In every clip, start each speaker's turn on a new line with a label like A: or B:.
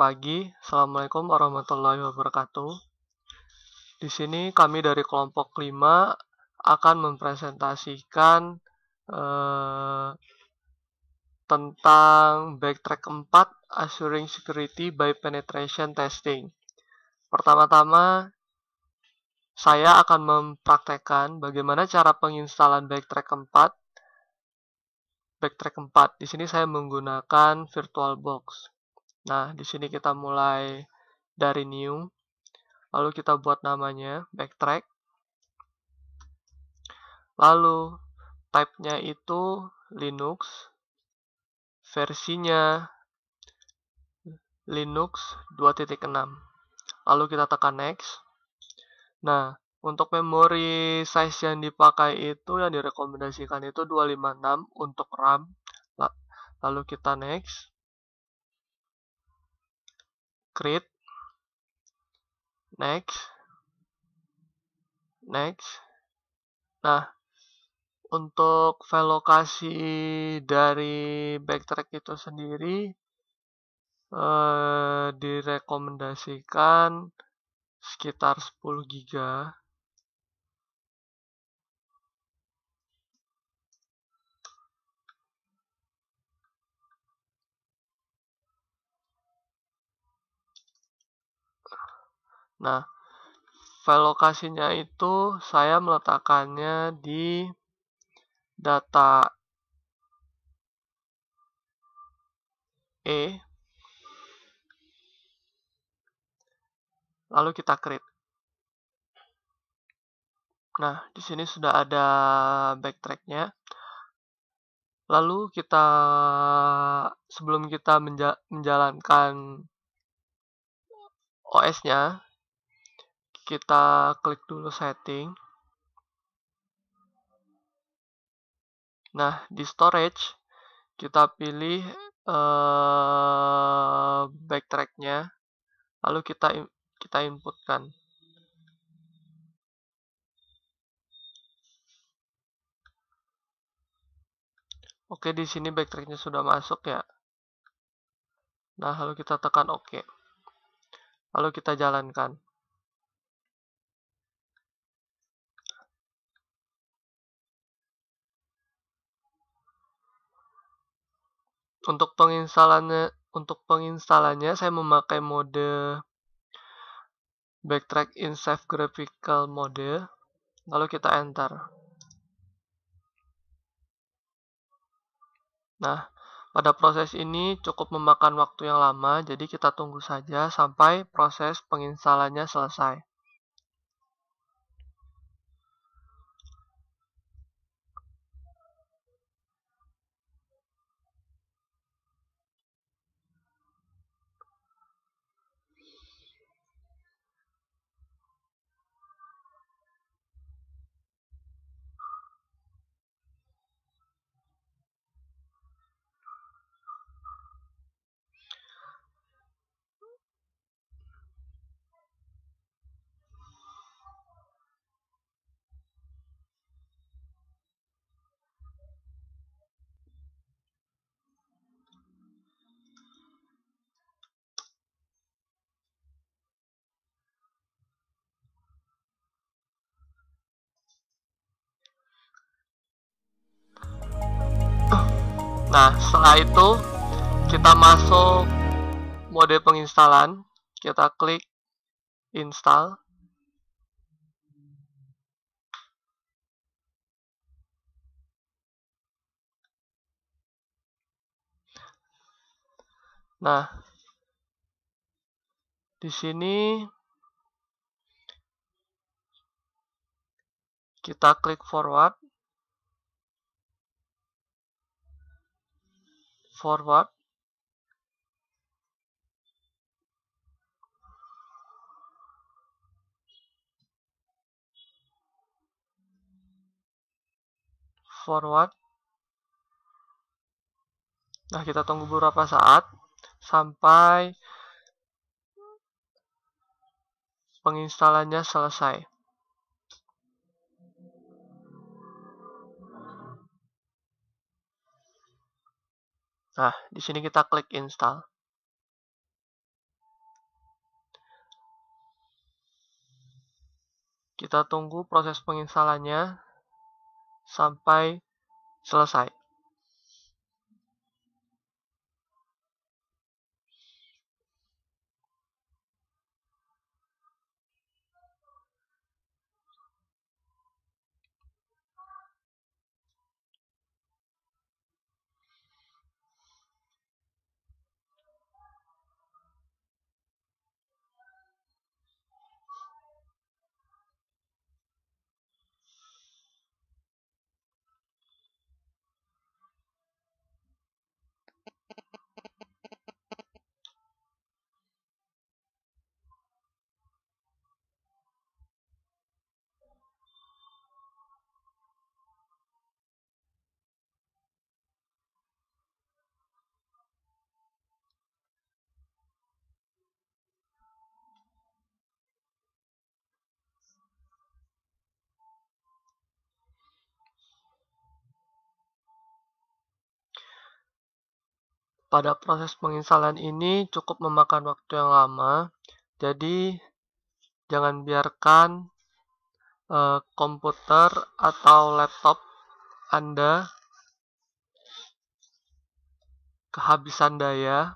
A: pagi. Assalamualaikum warahmatullahi wabarakatuh. Di sini kami dari kelompok 5 akan mempresentasikan eh, tentang backtrack 4 Assuring Security by Penetration Testing. Pertama-tama, saya akan mempraktekkan bagaimana cara penginstalan backtrack 4 backtrack 4. Di sini saya menggunakan VirtualBox. Nah, di sini kita mulai dari new. Lalu kita buat namanya backtrack. Lalu type-nya itu Linux. Versinya Linux 2.6. Lalu kita tekan next. Nah, untuk memori size yang dipakai itu yang direkomendasikan itu 256 untuk RAM. Lalu kita next create next next nah untuk velokasi dari backtrack itu sendiri eh, direkomendasikan sekitar 10 giga Nah, velokasinya itu saya meletakkannya di data E. Lalu kita create. Nah, di sini sudah ada backtracknya. Lalu kita sebelum kita menja menjalankan OS-nya, kita klik dulu setting. Nah, di storage kita pilih uh, backtracknya, lalu kita kita inputkan. Oke, di sini backtracknya sudah masuk ya. Nah, lalu kita tekan OK. Lalu kita jalankan. untuk penginstalannya untuk penginstalannya saya memakai mode backtrack in safe graphical mode lalu kita enter nah pada proses ini cukup memakan waktu yang lama jadi kita tunggu saja sampai proses penginstalannya selesai Nah, setelah itu kita masuk mode penginstalan, kita klik install. Nah, di sini kita klik forward. forward forward nah kita tunggu beberapa saat sampai penginstalannya selesai Nah, di sini kita klik install. Kita tunggu proses penginstalannya sampai selesai. Pada proses penginstalan ini cukup memakan waktu yang lama, jadi jangan biarkan uh, komputer atau laptop Anda kehabisan daya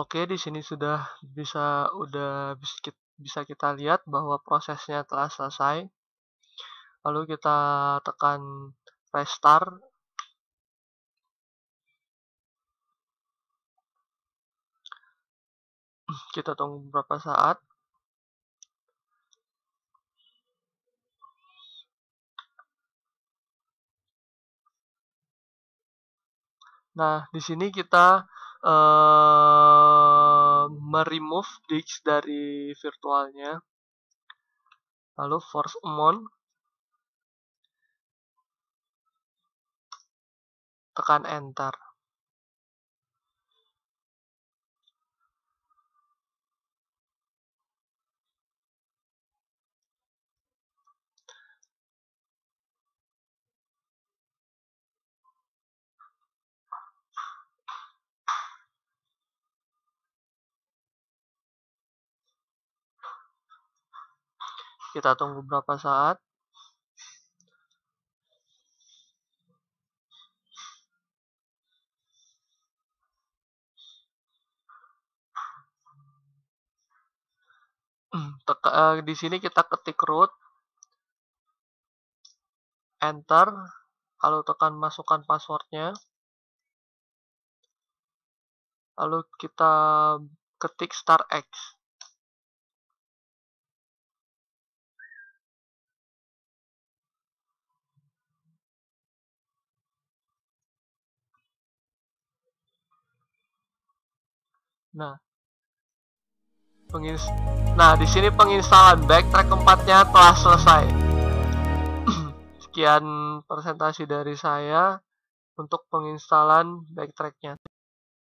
A: Oke, di sini sudah bisa udah bisa kita lihat bahwa prosesnya telah selesai. Lalu kita tekan restart. Kita tunggu beberapa saat. Nah, di sini kita uh, meremove disk dari virtualnya lalu force amount tekan enter Kita tunggu berapa saat. Hmm, teka, uh, di sini kita ketik root, enter, lalu tekan masukkan passwordnya. Lalu kita ketik star X. Nah, pengins nah di sini penginstalan backtrack keempatnya telah selesai. Sekian presentasi dari saya untuk penginstalan backtracknya.